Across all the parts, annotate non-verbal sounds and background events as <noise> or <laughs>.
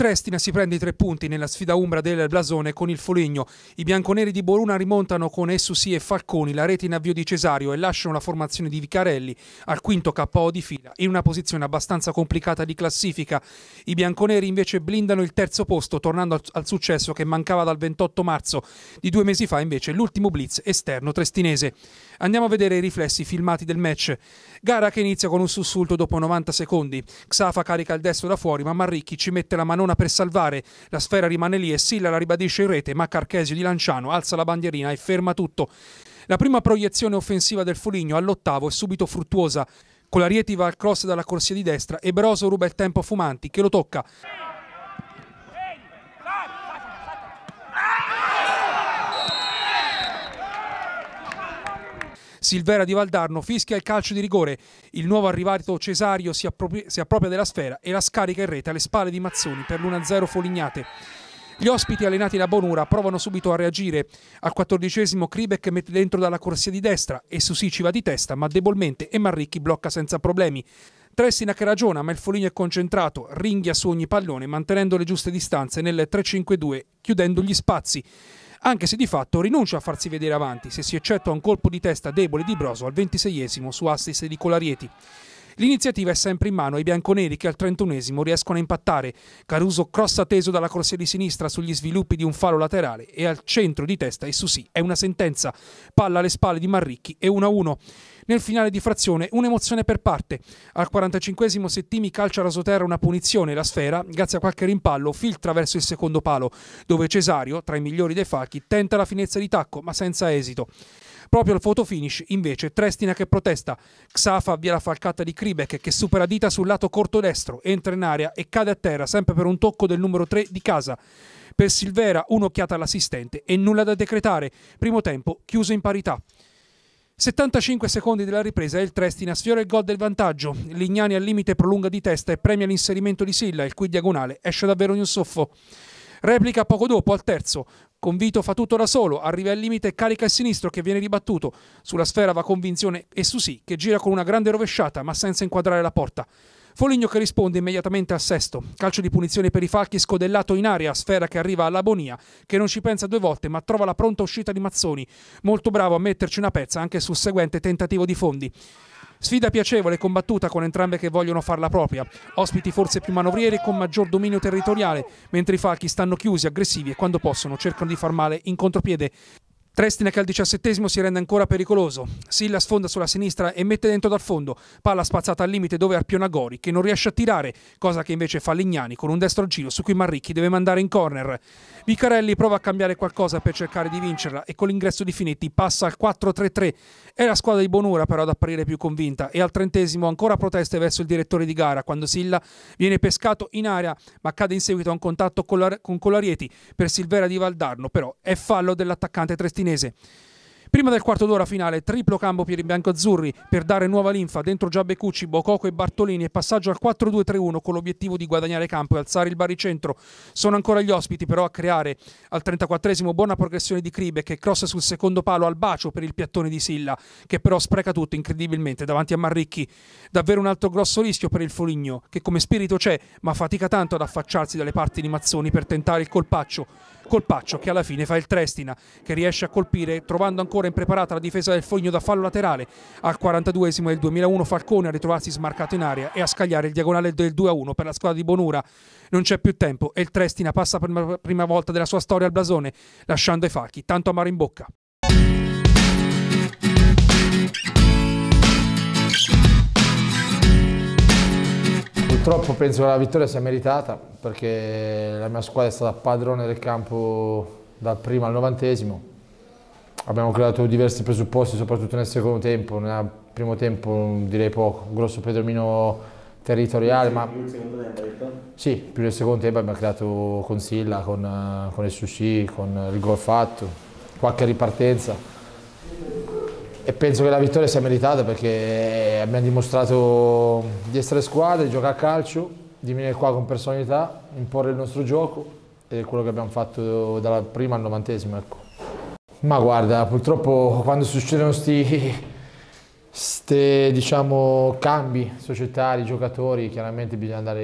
Trestina si prende i tre punti nella sfida umbra del Blasone con il Foligno. I bianconeri di Boruna rimontano con Essusi e Falconi la rete in avvio di Cesario e lasciano la formazione di Vicarelli al quinto KO di fila in una posizione abbastanza complicata di classifica. I bianconeri invece blindano il terzo posto tornando al successo che mancava dal 28 marzo. Di due mesi fa invece l'ultimo blitz esterno trestinese. Andiamo a vedere i riflessi filmati del match. Gara che inizia con un sussulto dopo 90 secondi. Xafa carica il destro da fuori ma Marricchi ci mette la mano zona per salvare. La sfera rimane lì e Silla la ribadisce in rete, ma Carchesio di Lanciano alza la bandierina e ferma tutto. La prima proiezione offensiva del Foligno all'ottavo è subito fruttuosa. Con la rieti va al cross dalla corsia di destra e Broso ruba il tempo a Fumanti che lo tocca. Silvera di Valdarno fischia il calcio di rigore. Il nuovo arrivato Cesario si, appropri si appropria della sfera e la scarica in rete alle spalle di Mazzoni per l'1-0 Folignate. Gli ospiti allenati da Bonura provano subito a reagire. Al quattordicesimo Kribek mette dentro dalla corsia di destra e Susi ci va di testa ma debolmente e Marricchi blocca senza problemi. Tressina che ragiona ma il Foligno è concentrato, ringhia su ogni pallone mantenendo le giuste distanze nel 3-5-2 chiudendo gli spazi anche se di fatto rinuncia a farsi vedere avanti se si eccettua un colpo di testa debole di Broso al 26 su assist di Colarieti. L'iniziativa è sempre in mano ai bianconeri che al 31 esimo riescono a impattare. Caruso crossa teso dalla corsia di sinistra sugli sviluppi di un falo laterale e al centro di testa e su sì è una sentenza. Palla alle spalle di Marricchi e 1-1. Nel finale di frazione un'emozione per parte. Al 45 esimo Settimi calcia rasoterra una punizione, la sfera, grazie a qualche rimpallo, filtra verso il secondo palo, dove Cesario, tra i migliori dei falchi, tenta la finezza di tacco, ma senza esito. Proprio al fotofinish, invece, Trestina che protesta. Xafa via la falcata di Kribek che supera dita sul lato corto destro, entra in area e cade a terra sempre per un tocco del numero 3 di casa. Per Silvera un'occhiata all'assistente e nulla da decretare. Primo tempo chiuso in parità. 75 secondi della ripresa e il Trestina sfiora il gol del vantaggio. Lignani al limite prolunga di testa e premia l'inserimento di Silla, il cui diagonale esce davvero in un soffo. Replica poco dopo al terzo. Con Vito fa tutto da solo, arriva al limite e carica il sinistro che viene ribattuto. Sulla sfera va Convinzione e Susì che gira con una grande rovesciata ma senza inquadrare la porta. Foligno che risponde immediatamente a sesto. Calcio di punizione per i falchi scodellato in aria, sfera che arriva alla Bonia, che non ci pensa due volte ma trova la pronta uscita di Mazzoni. Molto bravo a metterci una pezza anche sul seguente tentativo di fondi. Sfida piacevole combattuta con entrambe che vogliono farla propria. Ospiti forse più manovrieri e con maggior dominio territoriale, mentre i falchi stanno chiusi, aggressivi e quando possono cercano di far male in contropiede che al diciassettesimo si rende ancora pericoloso. Silla sfonda sulla sinistra e mette dentro dal fondo. Palla spazzata al limite dove Arpionagori, che non riesce a tirare, cosa che invece fa Lignani con un destro al giro su cui Marricchi deve mandare in corner. Vicarelli prova a cambiare qualcosa per cercare di vincerla e con l'ingresso di Finetti passa al 4-3-3. È la squadra di Bonura però ad apparire più convinta e al trentesimo ancora proteste verso il direttore di gara quando Silla viene pescato in area ma cade in seguito a un contatto con Colarieti per Silvera di Valdarno, però è fallo dell'attaccante Trestinac udinese. Prima del quarto d'ora finale, triplo cambio per i biancoazzurri per dare nuova linfa dentro già Beccucci, Bococo e Bartolini e passaggio al 4-2-3-1 con l'obiettivo di guadagnare campo e alzare il baricentro. Sono ancora gli ospiti però a creare al 34esimo buona progressione di Cribe che cross sul secondo palo al bacio per il piattone di Silla che però spreca tutto incredibilmente davanti a Marricchi. Davvero un altro grosso rischio per il Foligno che come spirito c'è ma fatica tanto ad affacciarsi dalle parti di Mazzoni per tentare il colpaccio. Colpaccio che alla fine fa il Trestina che riesce a colpire trovando ancora impreparata la difesa del Fogno da fallo laterale al 42esimo del 2001 Falcone a ritrovarsi smarcato in aria e a scagliare il diagonale del 2-1 per la squadra di Bonura non c'è più tempo e il Trestina passa per la prima volta della sua storia al blasone lasciando i falchi tanto amaro in bocca Purtroppo penso che la vittoria sia meritata perché la mia squadra è stata padrone del campo dal primo al novantesimo. Abbiamo creato diversi presupposti, soprattutto nel secondo tempo. Nel primo tempo direi poco, un grosso predominio territoriale, ma... Sì, più nel secondo tempo abbiamo creato con Silla, con, eh, con il sushi, con il gol fatto, qualche ripartenza e penso che la vittoria sia meritata perché abbiamo dimostrato di essere squadre, di giocare a calcio, di venire qua con personalità, imporre il nostro gioco ed è quello che abbiamo fatto dalla prima al novantesimo. Ecco. Ma guarda, purtroppo quando succedono questi diciamo, cambi societari, giocatori, chiaramente bisogna dare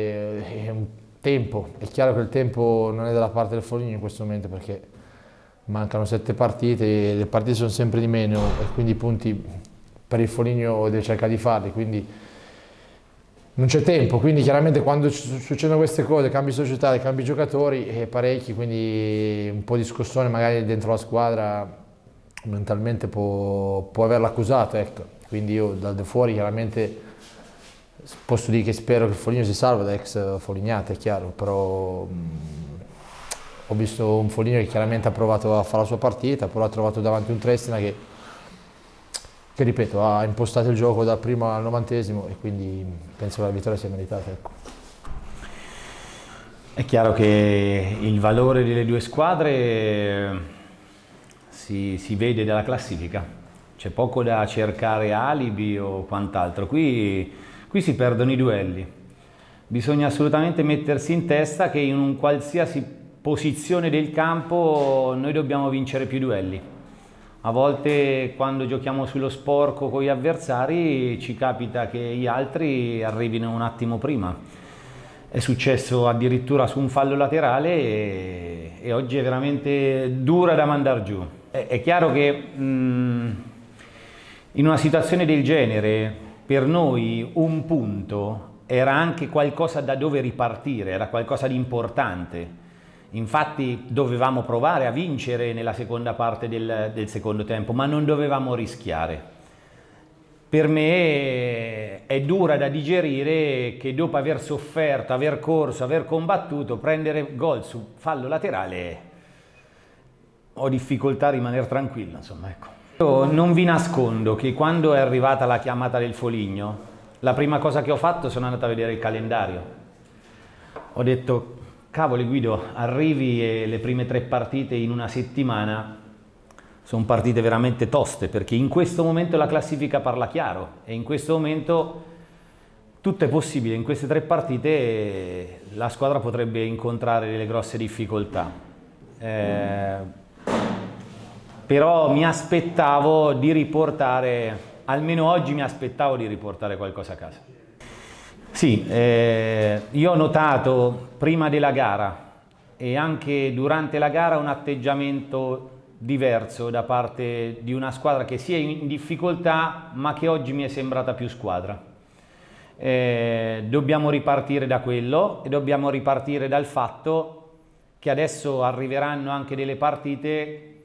eh, un tempo. È chiaro che il tempo non è dalla parte del Foligno in questo momento perché mancano sette partite, le partite sono sempre di meno e quindi i punti per il Foligno deve cercare di farli, quindi non c'è tempo, quindi chiaramente quando succedono queste cose, cambi società, cambi giocatori, è eh, parecchi, quindi un po' di scossone magari dentro la squadra mentalmente può, può averla accusato, ecco. quindi io dal di fuori chiaramente posso dire che spero che il Foligno si salva da ex Folignate, è chiaro, però... Mm, ho visto un Foligno che chiaramente ha provato a fare la sua partita, però ha trovato davanti un Trestina che, che ripeto, ha impostato il gioco dal primo al novantesimo e quindi penso che la vittoria sia meritata. Ecco. È chiaro che il valore delle due squadre eh, si, si vede dalla classifica, c'è poco da cercare alibi o quant'altro, qui, qui si perdono i duelli. Bisogna assolutamente mettersi in testa che in un qualsiasi posizione del campo noi dobbiamo vincere più duelli. A volte quando giochiamo sullo sporco con gli avversari ci capita che gli altri arrivino un attimo prima. È successo addirittura su un fallo laterale e, e oggi è veramente dura da mandare giù. È, è chiaro che mh, mm, in una situazione del genere per noi un punto era anche qualcosa da dove ripartire, era qualcosa di importante Infatti dovevamo provare a vincere nella seconda parte del, del secondo tempo, ma non dovevamo rischiare. Per me è dura da digerire che dopo aver sofferto, aver corso, aver combattuto, prendere gol su fallo laterale ho difficoltà a rimanere tranquillo, insomma, ecco. Io non vi nascondo che quando è arrivata la chiamata del Foligno, la prima cosa che ho fatto sono andato a vedere il calendario. Ho detto cavoli Guido, arrivi e le prime tre partite in una settimana sono partite veramente toste, perché in questo momento la classifica parla chiaro e in questo momento tutto è possibile, in queste tre partite eh, la squadra potrebbe incontrare delle grosse difficoltà. Eh, però mi aspettavo di riportare, almeno oggi mi aspettavo di riportare qualcosa a casa. Sì, eh, io ho notato prima della gara e anche durante la gara un atteggiamento diverso da parte di una squadra che sia in difficoltà ma che oggi mi è sembrata più squadra. Eh, dobbiamo ripartire da quello e dobbiamo ripartire dal fatto che adesso arriveranno anche delle partite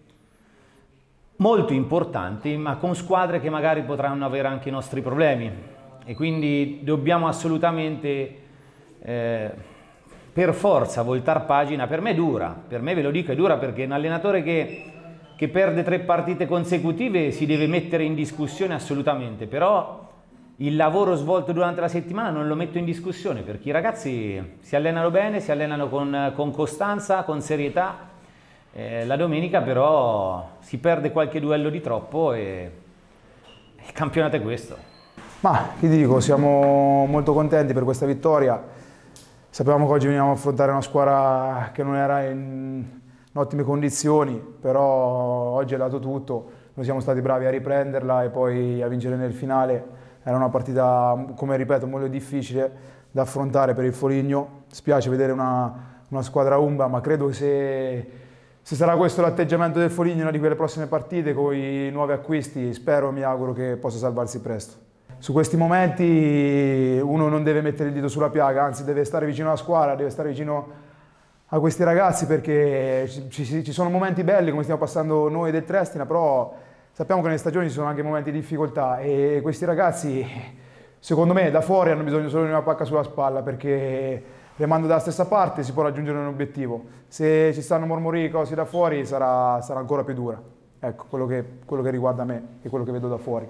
molto importanti ma con squadre che magari potranno avere anche i nostri problemi e quindi dobbiamo assolutamente eh, per forza voltar pagina, per me è dura, per me ve lo dico è dura perché un allenatore che, che perde tre partite consecutive si deve mettere in discussione assolutamente, però il lavoro svolto durante la settimana non lo metto in discussione perché i ragazzi si allenano bene, si allenano con, con costanza, con serietà. Eh, la domenica però si perde qualche duello di troppo e il campionato è questo. Ma vi dico, siamo molto contenti per questa vittoria. Sappiamo che oggi veniamo a affrontare una squadra che non era in, ottime condizioni, però oggi è dato tutto. Noi siamo stati bravi a riprenderla e poi a vincere nel finale. Era una partita, come ripeto, molto difficile da affrontare per il Foligno. Spiace vedere una, una squadra umba, ma credo che se se sarà questo l'atteggiamento del Foligno in una di quelle prossime partite con i nuovi acquisti, spero e mi auguro che possa salvarsi presto su questi momenti uno non deve mettere il dito sulla piaga, anzi deve stare vicino alla squadra, deve stare vicino a questi ragazzi perché ci, ci sono momenti belli come stiamo passando noi del Trestina, però sappiamo che nelle stagioni ci sono anche momenti di difficoltà e questi ragazzi secondo me da fuori hanno bisogno solo di una pacca sulla spalla perché remando dalla stessa parte si può raggiungere un obiettivo. Se ci stanno mormori cose da fuori sarà, sarà ancora più dura. Ecco, quello che, quello che riguarda me e quello che vedo da fuori.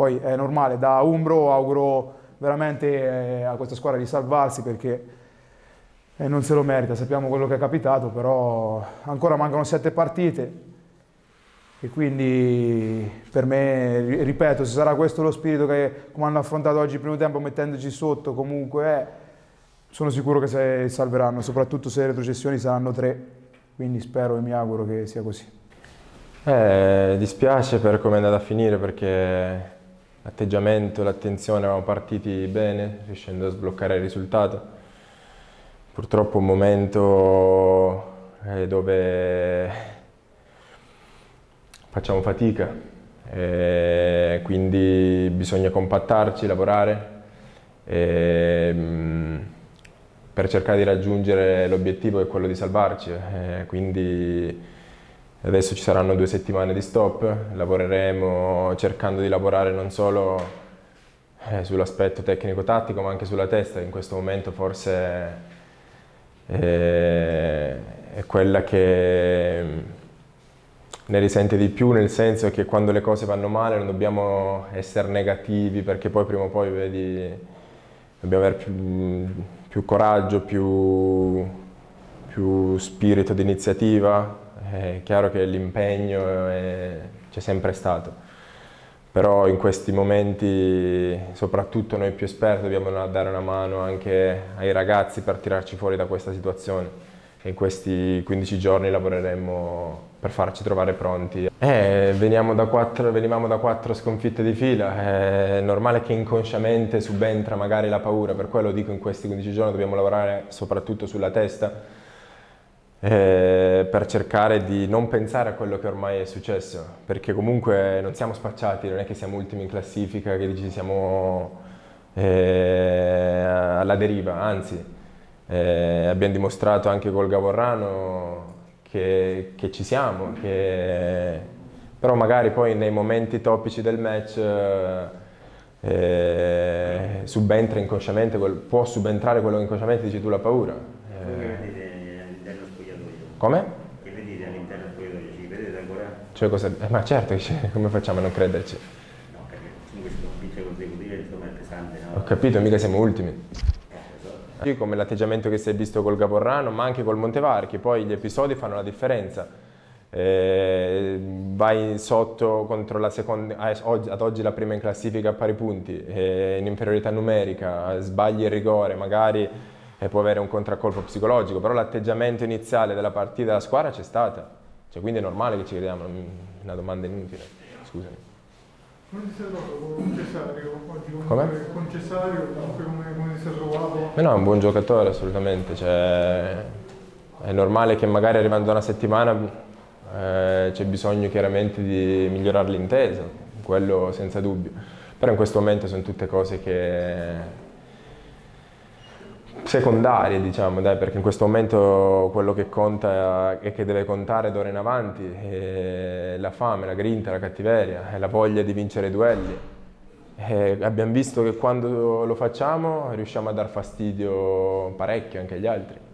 Poi è normale, da Umbro auguro veramente eh, a questa squadra di salvarsi perché eh, non se lo merita, sappiamo quello che è capitato, però ancora mancano sette partite e quindi per me, ripeto, se sarà questo lo spirito che come hanno affrontato oggi il primo tempo mettendoci sotto comunque è, sono sicuro che se salveranno, soprattutto se le retrocessioni saranno tre, quindi spero e mi auguro che sia così. Eh, dispiace per come è andata a finire perché l'atteggiamento, l'attenzione, eravamo partiti bene, riuscendo a sbloccare il risultato. Purtroppo un momento eh, dove facciamo fatica, eh, quindi bisogna compattarci, lavorare ehm, per cercare di raggiungere l'obiettivo che è quello di salvarci. Eh, quindi Adesso ci saranno due settimane di stop, lavoreremo cercando di lavorare non solo eh, sull'aspetto tecnico-tattico ma anche sulla testa, in questo momento forse eh, è quella che mm, ne risente di più, nel senso che quando le cose vanno male non dobbiamo essere negativi perché poi prima o poi vedi, dobbiamo avere più, mm, più coraggio, più, più spirito di iniziativa è chiaro che l'impegno c'è sempre stato. Però in questi momenti, soprattutto noi più esperti, dobbiamo dare una mano anche ai ragazzi per tirarci fuori da questa situazione. e In questi 15 giorni lavoreremo per farci trovare pronti. Eh, da quattro, venivamo da quattro sconfitte di fila, è normale che inconsciamente subentra magari la paura, per quello dico in questi 15 giorni dobbiamo lavorare soprattutto sulla testa, eh, per cercare di non pensare a quello che ormai è successo, perché comunque non siamo spacciati, non è che siamo ultimi in classifica, che dici siamo eh, alla deriva, anzi eh, abbiamo dimostrato anche col Gavorrano che, che ci siamo, che, però magari poi nei momenti topici del match eh, subentra inconsciamente, può subentrare quello che inconsciamente dici tu la paura come? Che vedete all'interno del corridoio, ci vedete ancora? Cioè cosa? Eh, ma certo, <laughs> come facciamo a non crederci? No, perché comunque sono vince consecutive, insomma è pesante, no? Ho capito, mica siamo ultimi eh, come l'atteggiamento che si è visto col Gaborrano, ma anche col Montevarchi, poi gli episodi fanno la differenza. Eh, vai sotto contro la seconda, eh, ad oggi la prima in classifica a pari punti, eh, in inferiorità numerica, sbagli il rigore, magari e può avere un contraccolpo psicologico, però l'atteggiamento iniziale della partita della squadra c'è stata, cioè, quindi è normale che ci crediamo, una domanda inutile, scusami. Come si è trovato con Cessario oggi? Come? Con Cessario, come, come ti sei trovato? Beh no, è un buon giocatore assolutamente, cioè, è normale che magari arrivando una settimana eh, c'è bisogno chiaramente di migliorare l'intesa, quello senza dubbio, però in questo momento sono tutte cose che secondarie, diciamo, dai, perché in questo momento quello che conta e che deve contare d'ora in avanti è la fame, la grinta, la cattiveria, è la voglia di vincere i duelli. E abbiamo visto che quando lo facciamo riusciamo a dar fastidio parecchio anche agli altri.